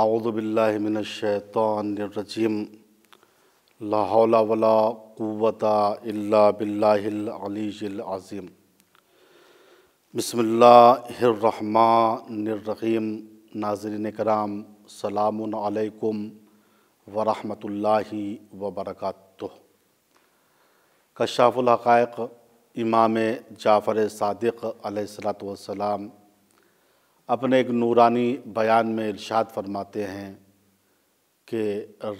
आउदबिल्लिमिनशैतरजीम लाहौला वला क़ुवत अल्ला बिल्लाज़ीम बसमीम नाजरन कराम सलामकुम वरहमतुल्ला वबरक कशाफ़ुल्हक़ इमाम जाफ़र सदक़ सलाम अपने एक नूरानी बयान में इर्शाद फरमाते हैं कि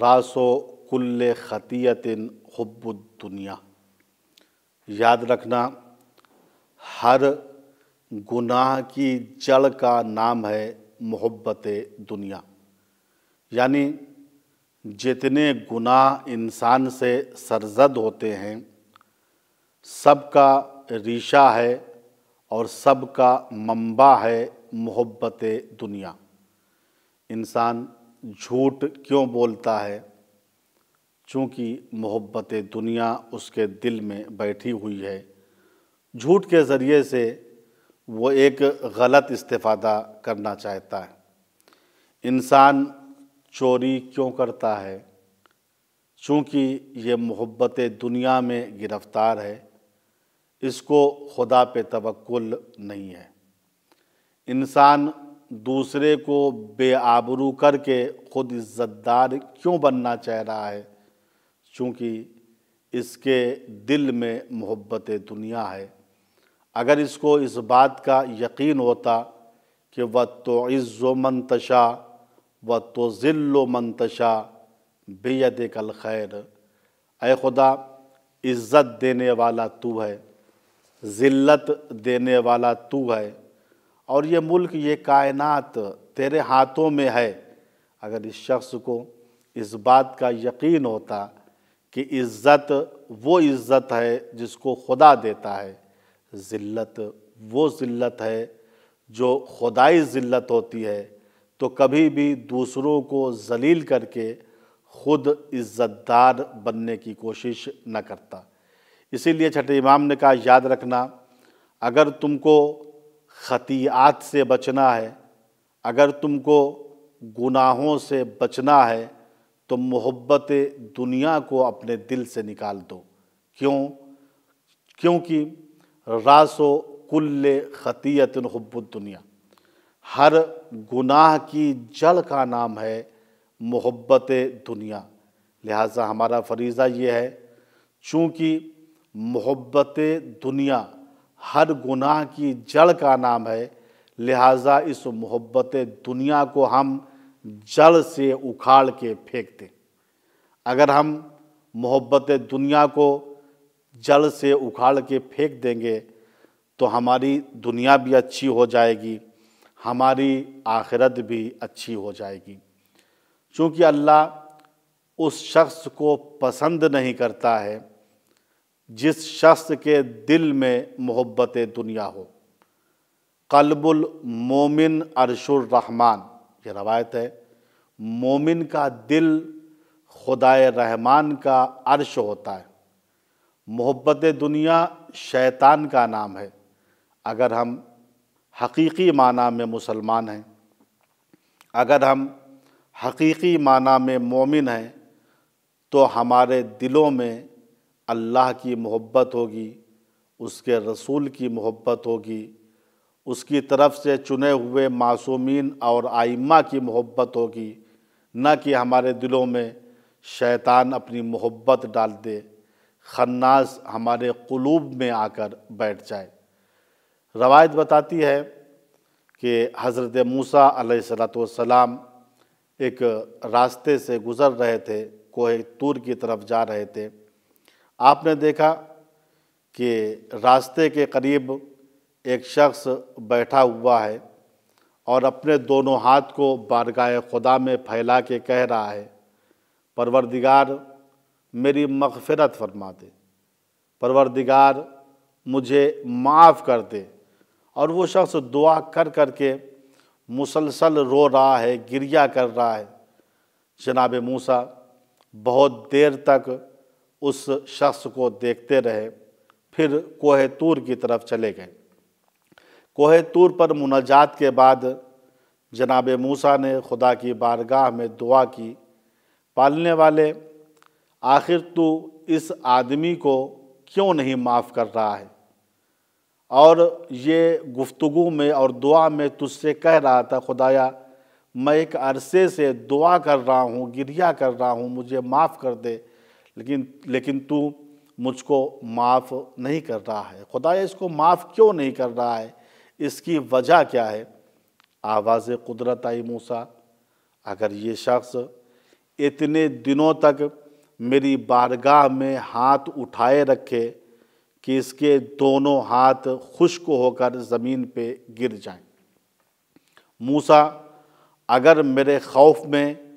रासो कुल्ल ख़तियतिन दुनिया याद रखना हर गुनाह की जड़ का नाम है मोहब्बत दुनिया यानी जितने गुनाह इंसान से सरजद होते हैं सबका रीशा है और सबका मम्बा मंबा है मोहब्बत दुनिया इंसान झूठ क्यों बोलता है चूँकि मोहब्बत दुनिया उसके दिल में बैठी हुई है झूठ के ज़रिए से वो एक गलत इस्तेफादा करना चाहता है इंसान चोरी क्यों करता है चूँकि ये मोहब्बत दुनिया में गिरफ़्तार है इसको खुदा पे तवक्ल नहीं है इंसान दूसरे को बेआबरू करके ख़ुद इज़्ज़तदार क्यों बनना चाह रहा है चूँकि इसके दिल में मोहब्बत दुनिया है अगर इसको इस बात का यकीन होता कि व तो इज़्ज़ो मंतशा व तो ज़िल्लो मंतशा बेयद कल खैर अ खुदा इज़्ज़त देने वाला तू है ज़िल्लत देने वाला तू है और ये मुल्क ये कायनात तेरे हाथों में है अगर इस शख्स को इस बात का यकीन होता कि इज़्ज़त वो इज़्ज़त है जिसको खुदा देता है ज़िल्लत वो ज़िल्लत है जो खुदाई ज़िल्लत होती है तो कभी भी दूसरों को जलील करके ख़ुद इज़्ज़तदार बनने की कोशिश न करता इसीलिए छठे इमाम ने कहा याद रखना अगर तुमको ख़तियात से बचना है अगर तुमको गुनाहों से बचना है तो मोहब्बत दुनिया को अपने दिल से निकाल दो क्यों क्योंकि रासो कुल्ल ख़तियत दुनिया हर गुनाह की जड़ का नाम है मोहब्बत दुनिया लिहाजा हमारा फरीज़ा ये है चूँकि मोहब्बत दुनिया हर गुनाह की जड़ का नाम है लिहाजा इस मोहब्बत दुनिया को हम जड़ से उखाड़ के फेंक दें अगर हम मोहब्बत दुनिया को जड़ से उखाड़ के फेंक देंगे तो हमारी दुनिया भी अच्छी हो जाएगी हमारी आखिरत भी अच्छी हो जाएगी चूँकि अल्लाह उस शख्स को पसंद नहीं करता है जिस शख्स के दिल में मोहब्बत दुनिया हो कलबुल मोमिन अरशुर रहमान ये रवायत है मोमिन का दिल खुदाए रहमान का अर्श होता है मोहब्बत दुनिया शैतान का नाम है अगर हम हकीकी माना में मुसलमान हैं अगर हम हकीकी माना में मोमिन हैं तो हमारे दिलों में अल्लाह की मोहब्बत होगी उसके रसूल की मोहब्बत होगी उसकी तरफ से चुने हुए मासूमीन और आइमा की मोहब्बत होगी न कि हमारे दिलों में शैतान अपनी मोहब्बत डाल दे खन्नास हमारे क़लूब में आकर बैठ जाए रवायत बताती है कि हज़रत मूसा सलाम एक रास्ते से गुज़र रहे थे कोहे तूर की तरफ जा रहे थे आपने देखा कि रास्ते के करीब एक शख्स बैठा हुआ है और अपने दोनों हाथ को बारगाह खुदा में फैला के कह रहा है परवरदिगार मेरी मगफरत फरमा दे परवरदिगार मुझे माफ़ कर दे और वो शख्स दुआ कर कर के मुसलसल रो रहा है गिरिया कर रहा है जनाब मूसा बहुत देर तक उस शख्स को देखते रहे फिर कोहे तूर की तरफ चले गए कोहे तूर पर मुनाजात के बाद जनाब मूसा ने खुदा की बारगाह में दुआ की पालने वाले आखिर तू इस आदमी को क्यों नहीं माफ़ कर रहा है और ये गुफ्तगु में और दुआ में तुझसे कह रहा था खुदाया मैं एक अरसे से दुआ कर रहा हूँ गिरिया कर रहा हूँ मुझे माफ़ कर दे लेकिन लेकिन तू मुझको माफ़ नहीं कर रहा है खुदा इसको माफ़ क्यों नहीं कर रहा है इसकी वजह क्या है आवाज़ कुदरत आई मूसा अगर ये शख्स इतने दिनों तक मेरी बारगाह में हाथ उठाए रखे कि इसके दोनों हाथ खुश्क होकर ज़मीन पे गिर जाएं। मूसा अगर मेरे खौफ में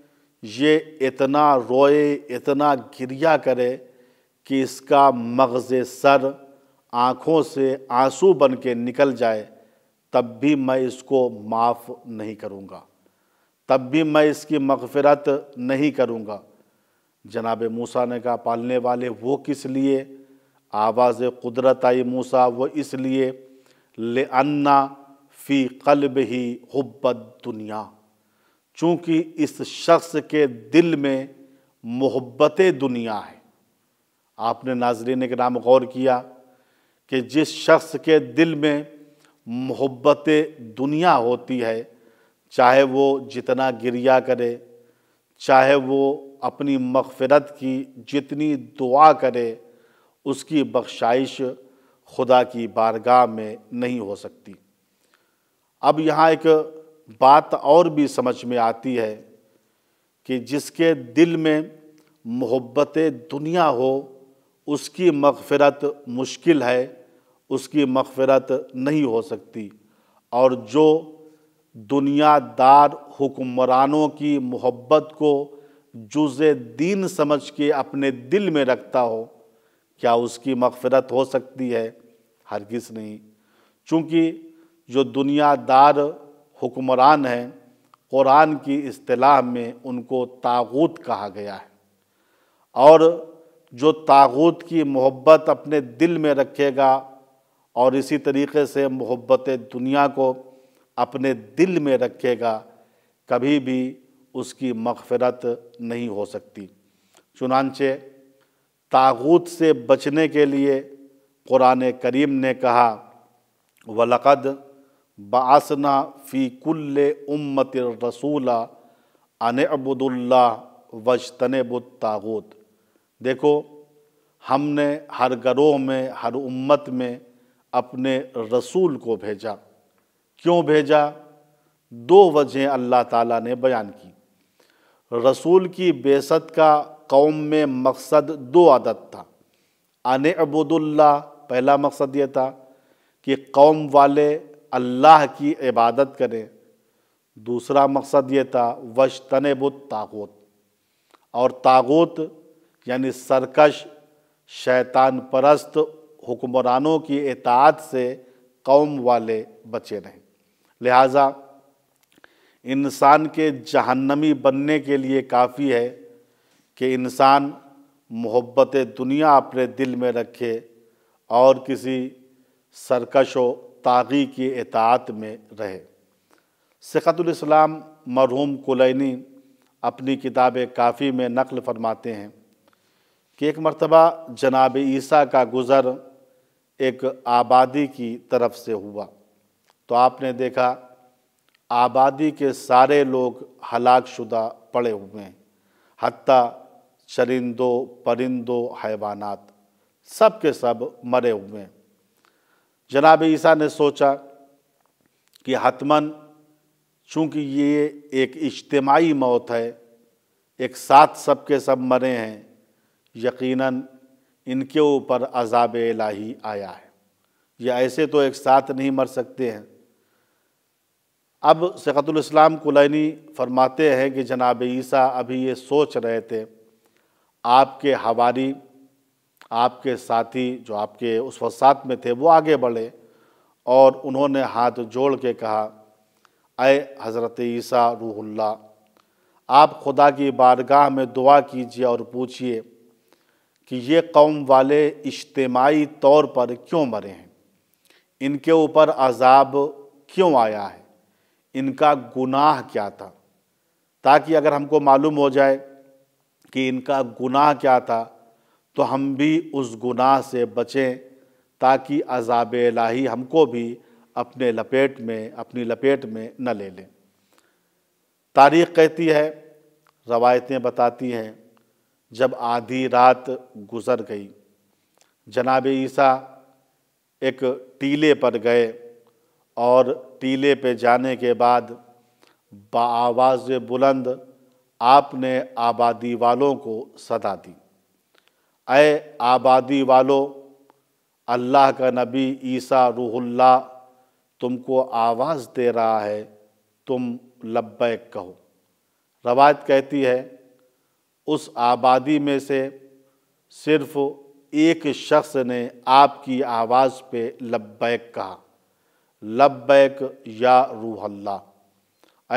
ये इतना रोए इतना गिरिया करे कि इसका मगज़ सर आँखों से आंसू बन के निकल जाए तब भी मैं इसको माफ़ नहीं करूँगा तब भी मैं इसकी मगफ़रत नहीं करूँगा जनाब मूसा ने कहा पालने वाले वो किस लिए आवाज़ कुदरत आई मूसा वो इसलिए ले अन्ना फ़ी कल्ब ही हब्बत दुनिया चूँकि इस शख्स के दिल में मोहब्बत दुनिया है आपने नाजरीन के नाम गौर किया कि जिस शख्स के दिल में मोहब्बत दुनिया होती है चाहे वो जितना गिरिया करे चाहे वो अपनी मगफरत की जितनी दुआ करे उसकी बख्शाइश खुदा की बारगाह में नहीं हो सकती अब यहाँ एक बात और भी समझ में आती है कि जिसके दिल में मोहब्बत दुनिया हो उसकी मगफ़रत मुश्किल है उसकी मगफ़रत नहीं हो सकती और जो दुनियादार हुक्मरानों की मोहब्बत को जुज़ दीन समझ के अपने दिल में रखता हो क्या उसकी मगफ़रत हो सकती है हरगिज़ नहीं चूँकि जो दुनियादार हुक्मरान हैं कुरान की अतलाह में उनको तागूत कहा गया है और जो तागूत की मोहब्बत अपने दिल में रखेगा और इसी तरीके से मोहब्बत दुनिया को अपने दिल में रखेगा कभी भी उसकी मगफरत नहीं हो सकती चुनानचे तागूत से बचने के लिए क़ुरान करीम ने कहा वलकद बासना फ़ी कुल्ल उम्मत रसूला अन अबुदुल्ला बुतागोत देखो हमने हर गरोह में हर उम्मत में अपने रसूल को भेजा क्यों भेजा दो वजह अल्लाह ताला ने बयान की रसूल की बेसत का कौम में मकसद दो आदत था अन अबुदुल्ला पहला मकसद ये था कि कौम वाले अल्लाह की इबादत करें दूसरा मकसद ये था वश तनबुत तागोत और तागोत यानी सरकश शैतान परस्त हुक्मरानों की एतात से कौम वाले बचे रहें लिहाजा इंसान के जहन्नमी बनने के लिए काफ़ी है कि इंसान मोहब्बत दुनिया अपने दिल में रखे और किसी सरकश व तागी के अतात में रहे सिकतलाम मरहूम कुलैनी अपनी किताब काफ़ी में नकल फरमाते हैं कि एक मरतबा जनाब ईसा का गुज़र एक आबादी की तरफ से हुआ तो आपने देखा आबादी के सारे लोग हलाक शुदा पड़े हुए हैं हती चरिंदो परिंदो हैवानात सब के सब मरे हुए हैं जनाब ईसा ने सोचा कि हतमन चूँकि ये एक इज्तमाही मौत है एक साथ सबके सब मरे हैं यकीनन इनके ऊपर अजाब इलाही आया है ये ऐसे तो एक साथ नहीं मर सकते हैं अब इस्लाम कुलैनी फरमाते हैं कि जनाब ईसा अभी ये सोच रहे थे आपके हवारी आपके साथी जो आपके उस वक्त साथ में थे वो आगे बढ़े और उन्होंने हाथ जोड़ के कहा अय हज़रत ईसा रूहुल्ला आप खुदा की बारगाह में दुआ कीजिए और पूछिए कि ये कौम वाले इज्तमाही तौर पर क्यों मरे हैं इनके ऊपर अजाब क्यों आया है इनका गुनाह क्या था ताकि अगर हमको मालूम हो जाए कि इनका गुनाह क्या था तो हम भी उस गुनाह से बचें ताकि अजाब लाही हमको भी अपने लपेट में अपनी लपेट में न ले लें तारीख़ कहती है रवायतें बताती हैं जब आधी रात गुज़र गई जनाब ईसा एक टीले पर गए और टीले पे जाने के बाद बावाज़ बुलंद आपने आबादी वालों को सदा दी अय आबादी वालो अल्लाह का नबी ईसा रूहुल्ला तुमको आवाज़ दे रहा है तुम लब्बैक कहो रवायत कहती है उस आबादी में से सिर्फ़ एक शख्स ने आपकी आवाज़ पे लब्बैक कहा लब्बैक या रूहल्ला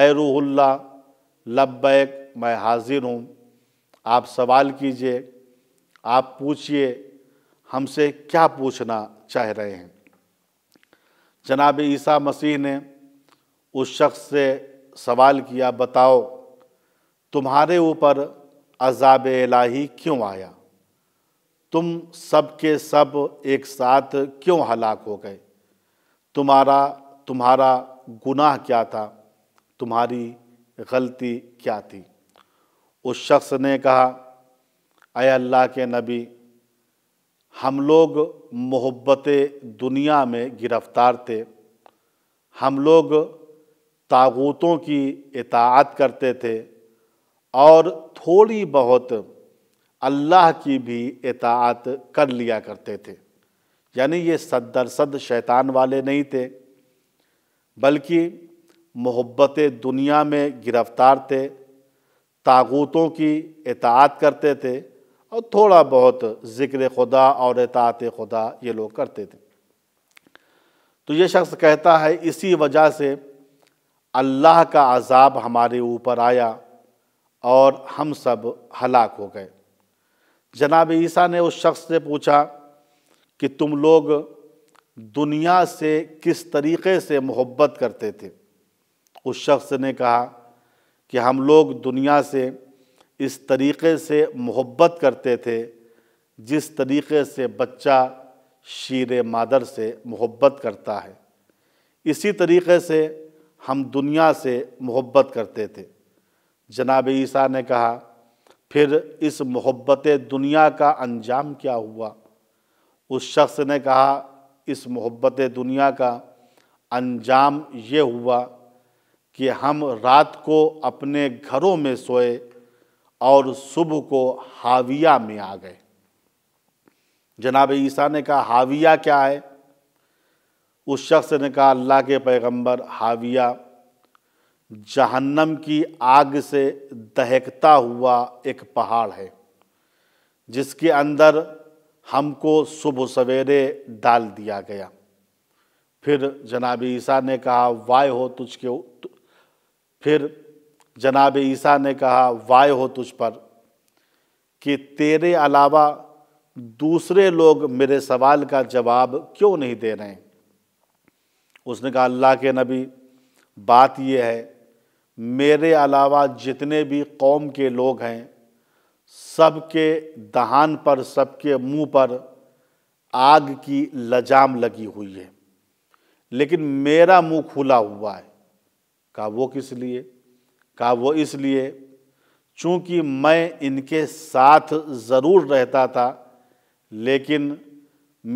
अय रूहल्ला लब्बैक मैं हाजिर हूँ आप सवाल कीजिए आप पूछिए हमसे क्या पूछना चाह रहे हैं जनाब ईसा मसीह ने उस शख्स से सवाल किया बताओ तुम्हारे ऊपर अजाब इलाही क्यों आया तुम सब के सब एक साथ क्यों हलाक हो गए तुम्हारा तुम्हारा गुनाह क्या था तुम्हारी गलती क्या थी उस शख्स ने कहा अय अल्लाह के नबी हम लोग मोहब्बत दुनिया में गिरफ़्तार थे हम लोग तागूतों की इतात करते थे और थोड़ी बहुत अल्लाह की भी इतात कर लिया करते थे यानी ये सद शैतान वाले नहीं थे बल्कि मोहब्बत दुनिया में गिरफ़्तार थे तागूतों की इतात करते थे और थोड़ा बहुत ज़िक्र खुदा और एतात खुदा ये लोग करते थे तो ये शख्स कहता है इसी वजह से अल्लाह का अजाब हमारे ऊपर आया और हम सब हलाक हो गए जनाब ईसा ने उस शख्स से पूछा कि तुम लोग दुनिया से किस तरीके से मोहब्बत करते थे उस शख्स ने कहा कि हम लोग दुनिया से इस तरीक़े से मोहब्बत करते थे जिस तरीक़े से बच्चा शीर मादर से मोहब्बत करता है इसी तरीक़े से हम दुनिया से मोहब्बत करते थे जनाब ईसा ने कहा फिर इस मोहब्बत दुनिया का अंजाम क्या हुआ उस शख्स ने कहा इस मोहब्बत दुनिया का अंजाम ये हुआ कि हम रात को अपने घरों में सोए और सुबह को हाविया में आ गए जनाब ईसा ने कहा हाविया क्या है उस शख्स ने कहा अल्लाह के पैगंबर हाविया जहन्नम की आग से दहकता हुआ एक पहाड़ है जिसके अंदर हमको सुबह सवेरे डाल दिया गया फिर जनाब ईसा ने कहा वाय हो तुझके तु, फिर जनाब ईसा ने कहा वाय हो तुझ पर कि तेरे अलावा दूसरे लोग मेरे सवाल का जवाब क्यों नहीं दे रहे उसने कहा अल्लाह के नबी बात यह है मेरे अलावा जितने भी कौम के लोग हैं सबके दहान पर सबके मुंह पर आग की लजाम लगी हुई है लेकिन मेरा मुंह खुला हुआ है कहा वो किस लिए कहा वो इसलिए चूँकि मैं इनके साथ ज़रूर रहता था लेकिन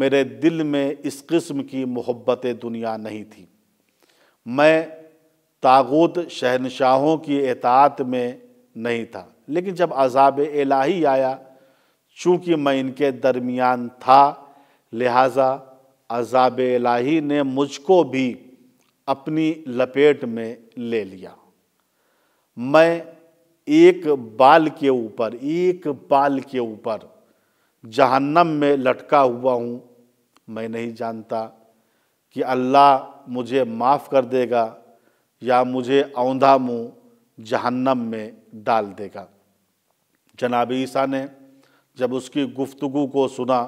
मेरे दिल में इस किस्म की मोहब्बत दुनिया नहीं थी मैं तागूत शहनशाहों की एतात में नहीं था लेकिन जब अजाब इलाही आया चूँकि मैं इनके दरमियान था लिहाजा अजाब इलाही ने मुझको भी अपनी लपेट में ले लिया मैं एक बाल के ऊपर एक बाल के ऊपर जहन्नम में लटका हुआ हूँ मैं नहीं जानता कि अल्लाह मुझे माफ़ कर देगा या मुझे औंधा मुँह जहन्नम में डाल देगा जनाब ईसा ने जब उसकी गुफ्तु को सुना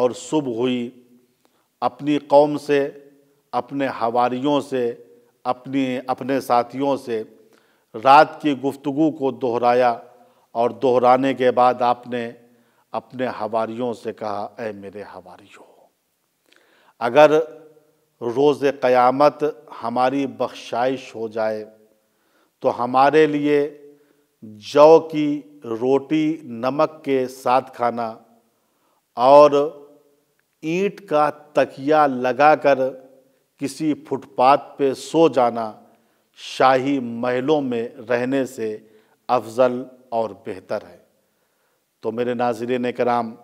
और सुबह हुई अपनी कौम से अपने हवारियों से अपनी अपने साथियों से रात की गुफ्तु को दोहराया और दोहराने के बाद आपने अपने हवारियों से कहा ए मेरे हवारियों अगर रोज़ क़यामत हमारी बख्शाइश हो जाए तो हमारे लिए जौ की रोटी नमक के साथ खाना और ईंट का तकिया लगाकर किसी फुटपाथ पे सो जाना शाही महलों में रहने से अफजल और बेहतर है तो मेरे नाजरन कराम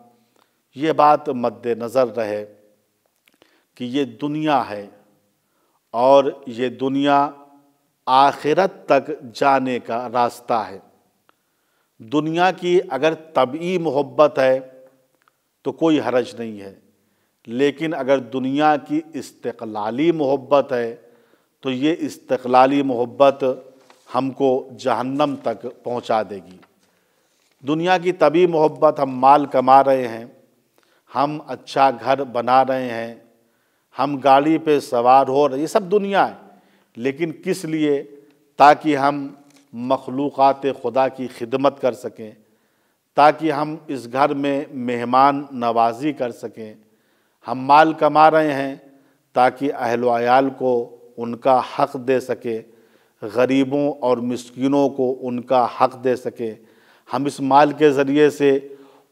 ये बात मद्दनज़र रहे कि ये दुनिया है और ये दुनिया आखिरत तक जाने का रास्ता है दुनिया की अगर तबी मोहब्बत है तो कोई हरज नहीं है लेकिन अगर दुनिया की इस्तलाली मोहब्बत है तो ये इस्तलाली मोहब्बत हमको जहन्नम तक पहुंचा देगी दुनिया की तभी मोहब्बत हम माल कमा रहे हैं हम अच्छा घर बना रहे हैं हम गाड़ी पे सवार हो रहे ये सब दुनिया है लेकिन किस लिए ताकि हम मखलूक़ात खुदा की खिदमत कर सकें ताकि हम इस घर में मेहमान नवाजी कर सकें हम माल कमा रहे हैं ताकि अहल आयाल को उनका हक़ दे सके गरीबों और मस्किनों को उनका हक़ दे सके हम इस माल के ज़रिए से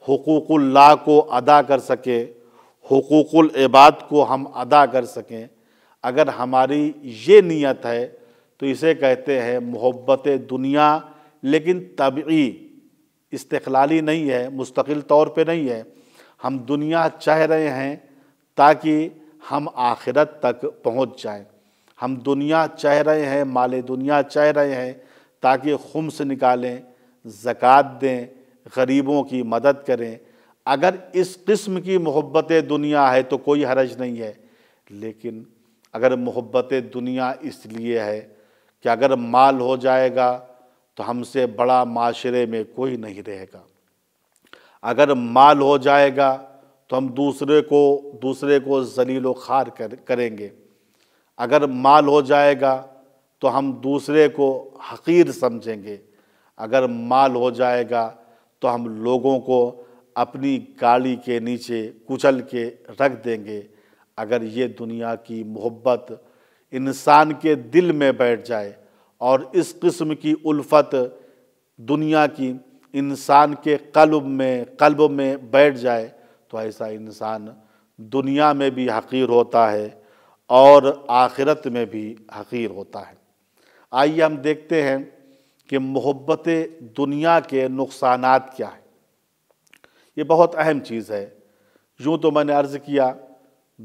हकूक़ल्ला को अदा कर सके हकूक़लबाद को हम अदा कर सकें अगर हमारी ये नीयत है तो इसे कहते हैं मोहब्बत दुनिया लेकिन तबी इस्तलाली नहीं है मुस्तकिल तौर पे नहीं है हम दुनिया चाह रहे हैं ताकि हम आखिरत तक पहुंच जाएं हम दुनिया चाह रहे हैं माल दुनिया चाह रहे हैं ताकि खुम्स निकालें ज़क़़त दें गरीबों की मदद करें अगर इस किस्म की मोहब्बत दुनिया है तो कोई हरज नहीं है लेकिन अगर मोहब्बत दुनिया इसलिए है कि अगर माल हो जाएगा तो हमसे बड़ा माशरे में कोई नहीं रहेगा अगर माल हो जाएगा तो हम दूसरे को दूसरे को जलील व खार कर, करेंगे अगर माल हो जाएगा तो हम दूसरे को हकीर समझेंगे अगर माल हो जाएगा तो हम लोगों को अपनी गाड़ी के नीचे कुचल के रख देंगे अगर ये दुनिया की मोहब्बत इंसान के दिल में बैठ जाए और इस किस्म की उल्फत दुनिया की इंसान के कल्ब में कल्ब में बैठ जाए तो ऐसा इंसान दुनिया में भी हकीर होता है और आखिरत में भी हकीर होता है आइए हम देखते हैं कि मोहब्बत दुनिया के नुकसान क्या है ये बहुत अहम चीज़ है यूँ तो मैंने अर्ज़ किया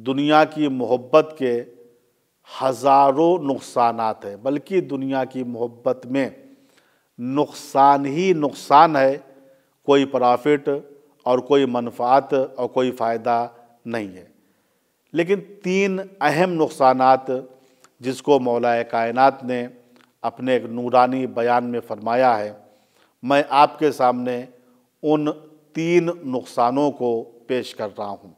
दुनिया की मोहब्बत के हज़ारों नुकसान हैं बल्कि दुनिया की मोहब्बत में नुकसान ही नुकसान है कोई प्रॉफिट और कोई मनफात और कोई फ़ायदा नहीं है लेकिन तीन अहम नुकसान जिसको मौलाए कायनात ने अपने एक नूरानी बयान में फरमाया है मैं आपके सामने उन तीन नुकसानों को पेश कर रहा हूँ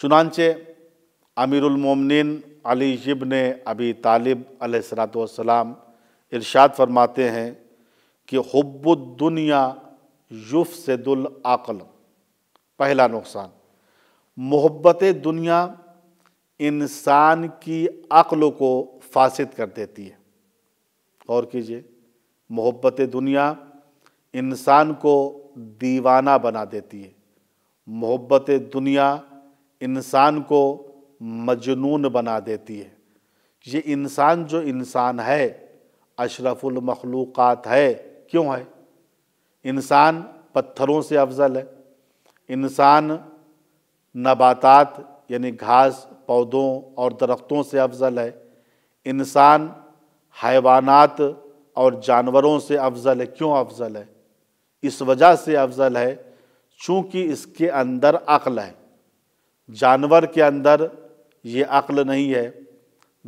चुनानचे अमीरमिन अली ने अबी तालिब असलातम इरशाद फरमाते हैं कि दुनिया युफ दुल आकल पहला नुकसान मोहब्बत दुनिया इंसान की अक्ल को फासिद कर देती है और कीजिए मोहब्बत दुनिया इंसान को दीवाना बना देती है मोहब्बत दुनिया इंसान को मजनून बना देती है ये इंसान जो इंसान है अशरफुल मखलूक़ात है क्यों है इंसान पत्थरों से अफजल है इंसान नबातात यानी घास पौधों और दरख्तों से अफजल है इंसान हैवानात और जानवरों से अफजल है क्यों अफजल है इस वजह से अफजल है चूँकि इसके अंदर अक्ल है जानवर के अंदर ये अक्ल नहीं है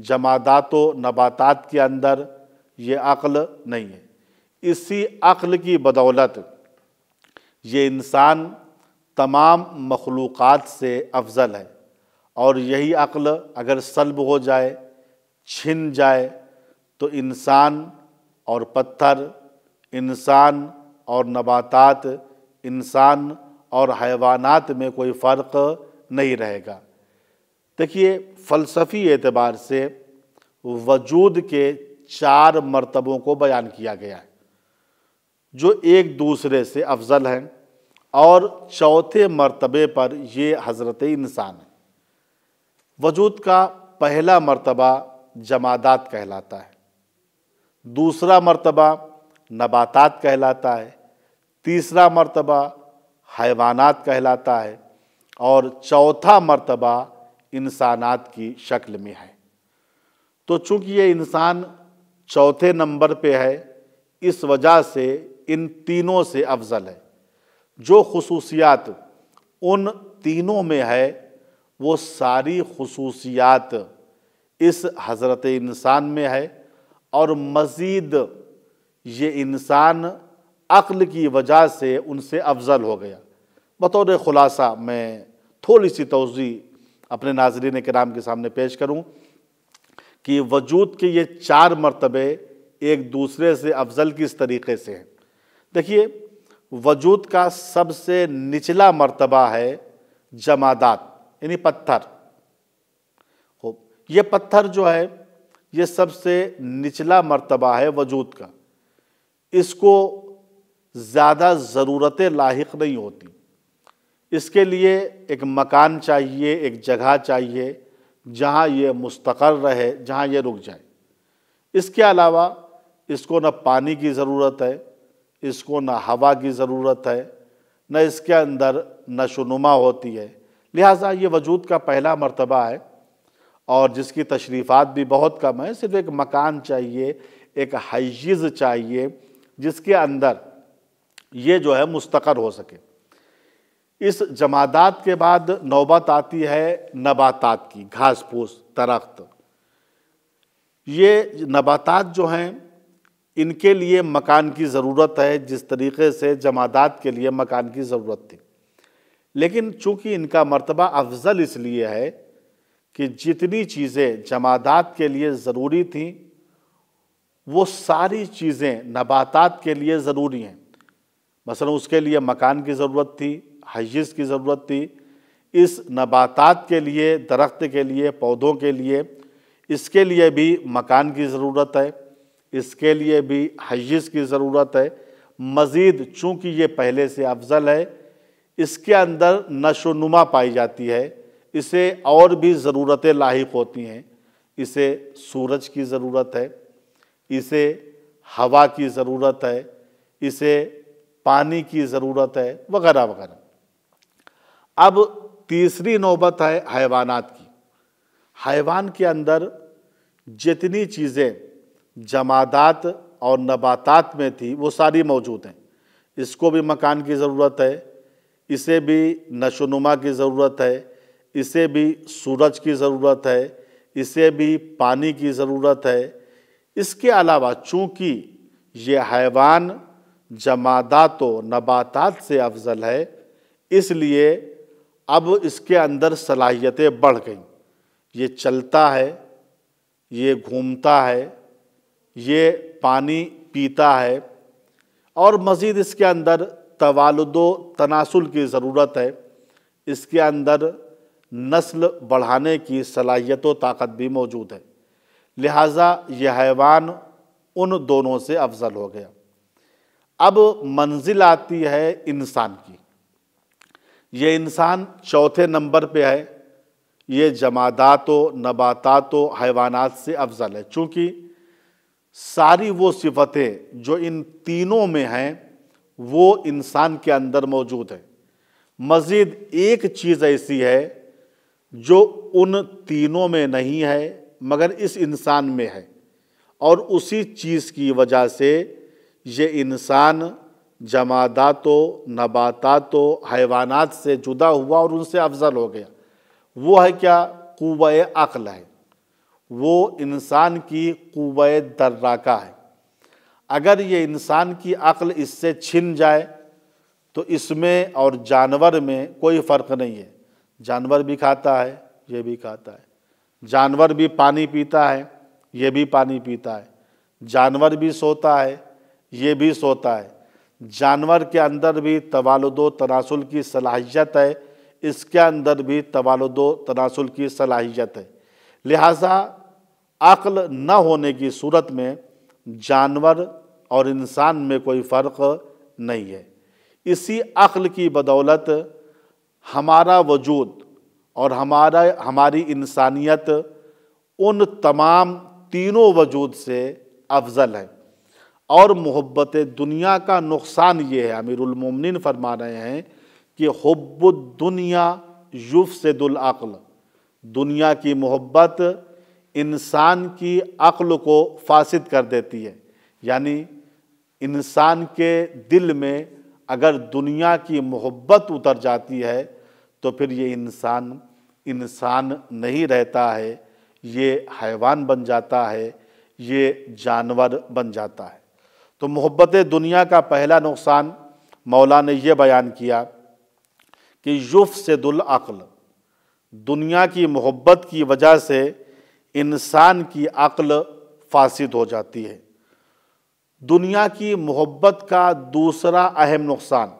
जमादात व नबातात के अंदर ये अक्ल नहीं है इसी अक्ल की बदौलत ये इंसान तमाम मखलूक़ात से अफजल है और यही अक्ल अगर सलब हो जाए छिन जाए तो इंसान और पत्थर इंसान और नबातात इंसान और हैवानात में कोई फ़र्क नहीं रहेगा देखिए फ़लसफ़ी एतबार से वजूद के चार मरतबों को बयान किया गया है जो एक दूसरे से अफजल हैं और चौथे मरतबे पर ये हज़रत इंसान है वजूद का पहला मरतबा जमादात कहलाता है दूसरा मरतबा नबातात कहलाता है तीसरा मरतबा हैवानात कहलाता है और चौथा मरतबा इंसानात की शक्ल में है तो चूंकि ये इंसान चौथे नंबर पे है इस वजह से इन तीनों से अफजल है जो खसूसियात उन तीनों में है वो सारी खसूसियात इस हज़रत इंसान में है और मज़ीद ये इंसान अक्ल की वजह से उनसे अफजल हो गया बतौर ख़ुलासा मैं थोड़ी सी तोज़ी अपने नाजरीन के नाम के सामने पेश करूं कि वजूद के ये चार मरतबे एक दूसरे से अफजल किस तरीके से हैं देखिए वजूद का सबसे निचला मर्तबा है जमादात यानी पत्थर खूब ये पत्थर जो है ये सबसे निचला मर्तबा है वजूद का इसको ज़्यादा ज़रूरतें लाक नहीं होती इसके लिए एक मकान चाहिए एक जगह चाहिए जहाँ ये मुस्तकर रहे जहाँ ये रुक जाए इसके अलावा इसको न पानी की ज़रूरत है इसको ना हवा की ज़रूरत है न इसके अंदर नशोनुमा होती है लिहाजा ये वजूद का पहला मरतबा है और जिसकी तशरीफ़ात भी बहुत कम है सिर्फ एक मकान चाहिए एक हयज़ चाहिए जिसके अंदर ये जो है मुस्तकर हो सके इस जमादात के बाद नौबत आती है नबातात की घास फूस दरख्त ये नबातात जो हैं इनके लिए मकान की ज़रूरत है जिस तरीके से जमादात के लिए मकान की ज़रूरत थी लेकिन चूंकि इनका मर्तबा अफजल इसलिए है कि जितनी चीज़ें जमादात के लिए ज़रूरी थी वो सारी चीज़ें नबातात के लिए ज़रूरी हैं मसल उसके लिए मकान की ज़रूरत थी हजिस की ज़रूरत थी इस नबातात के लिए दरख्त के लिए पौधों के लिए इसके लिए भी मकान की ज़रूरत है इसके लिए भी हजिज़ की ज़रूरत है मज़ीद चूँकि ये पहले से अफजल है इसके अंदर नशो नुमा पाई जाती है इसे और भी ज़रूरतें लाक होती हैं इसे सूरज की ज़रूरत है इसे हवा की ज़रूरत है इसे पानी की ज़रूरत है वगैरह वगैरह अब तीसरी नौबत है हैवानात की हैवान के अंदर जितनी चीज़ें जमादात और नबातात में थी वो सारी मौजूद हैं इसको भी मकान की ज़रूरत है इसे भी नशोनुमा की ज़रूरत है इसे भी सूरज की ज़रूरत है इसे भी पानी की ज़रूरत है इसके अलावा चूँकि ये हैवान जमादात व नबातात से अफजल है इसलिए अब इसके अंदर सलाहियतें बढ़ गई ये चलता है ये घूमता है ये पानी पीता है और मज़ीद इसके अंदर तवालद तनासुल की ज़रूरत है इसके अंदर नस्ल बढ़ाने की सलाहियत ताकत भी मौजूद है लिहाजा यह हैवान उन दोनों से अफजल हो गया अब मंजिल आती है इंसान की यह इंसान चौथे नंबर पे है ये जमादात व हैवानात से अफजल है चूँकि सारी वो सिफतें जो इन तीनों में हैं वो इंसान के अंदर मौजूद है मज़ीद एक चीज़ ऐसी है जो उन तीनों में नहीं है मगर इस इंसान में है और उसी चीज़ की वजह से ये इंसान नबाता नबातातो हैवानात से जुदा हुआ और उनसे अफजल हो गया वो है क्या कुब अक़ल है वो इंसान की कुब दर्रा का है अगर ये इंसान की अक्ल इससे छिन जाए तो इसमें और जानवर में कोई फ़र्क नहीं है जानवर भी खाता है ये भी खाता है जानवर भी पानी पीता है ये भी पानी पीता है जानवर भी सोता है ये भी सोता है जानवर के अंदर भी तवालदो तनासुल की सलाहियत है इसके अंदर भी तवालदो तनासुल की सलाहियत है लिहाजा अक्ल न होने की सूरत में जानवर और इंसान में कोई फ़र्क नहीं है इसी अक्ल की बदौलत हमारा वजूद और हमारा हमारी इंसानियत उन तमाम तीनों वजूद से अफजल है और मोहब्बत दुनिया का नुकसान ये है अमीरमिन फरमा रहे हैं कि हब्बुद दुनिया युफ से दुल अक्ल दुनिया की मोहब्बत इंसान की अक्ल को फासिद कर देती है यानी इंसान के दिल में अगर दुनिया की मोहब्बत उतर जाती है तो फिर ये इंसान इंसान नहीं रहता है ये हैवान बन जाता है ये जानवर बन जाता है तो मोहब्बत दुनिया का पहला नुकसान मौला ने यह बयान किया कि युफ से दुल अक्ल दुनिया की मोहब्बत की वजह से इंसान की अक्ल फासिद हो जाती है दुनिया की मोहब्बत का दूसरा अहम नुकसान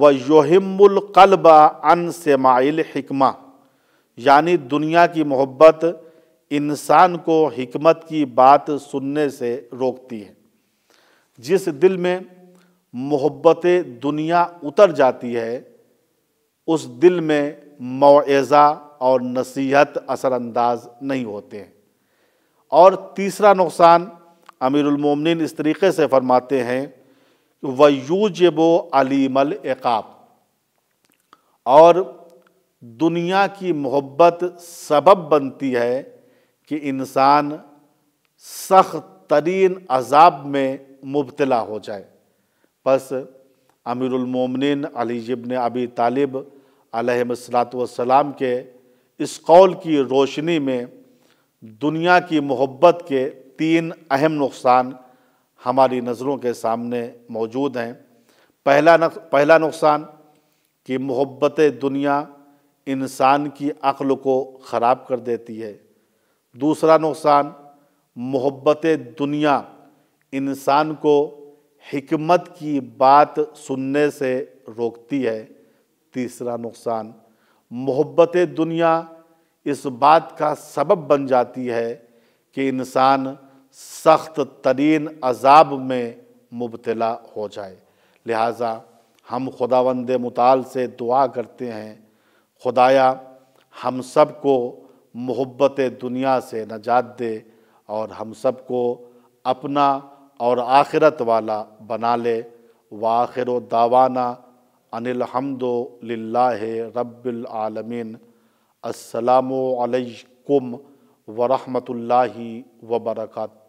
व योहिमुलकलब अन सेमाइल हिकमा यानी दुनिया की मोहब्बत इंसान को हिकमत की बात सुनने से रोकती है जिस दिल में मोहब्बत दुनिया उतर जाती है उस दिल में मुआज़ा और नसीहत असरानंदाज नहीं होते हैं और तीसरा नुकसान अमीरमिन इस तरीके से फरमाते हैं व यूजबो अलीमल एकाब और दुनिया की मोहब्बत सबब बनती है कि इंसान सख्त तरीन अजाब में मुबतला हो जाए बस अमीरमिन अली जबन अबी तालिब सलाम के इस कौल की रोशनी में दुनिया की मोहब्बत के तीन अहम नुकसान हमारी नज़रों के सामने मौजूद हैं पहला नक, पहला नुकसान कि मोहब्बत दुनिया इंसान की अक्ल को ख़राब कर देती है दूसरा नुकसान मोहब्बत दुनिया इंसान को हमत की बात सुनने से रोकती है तीसरा नुकसान मोहब्बत दुनिया इस बात का सबब बन जाती है कि इंसान सख्त तरीन अजाब में मुबतला हो जाए लिहाजा हम खुदावंद मताल से दुआ करते हैं खुदाया हम सब को मोहब्बत दुनिया से नजात दे और हम सब को अपना और आखिरत वाला बना ले वाखिर दावाना अनिलहमदिल्ला रबालमीन असलकम वरहमल वबरकत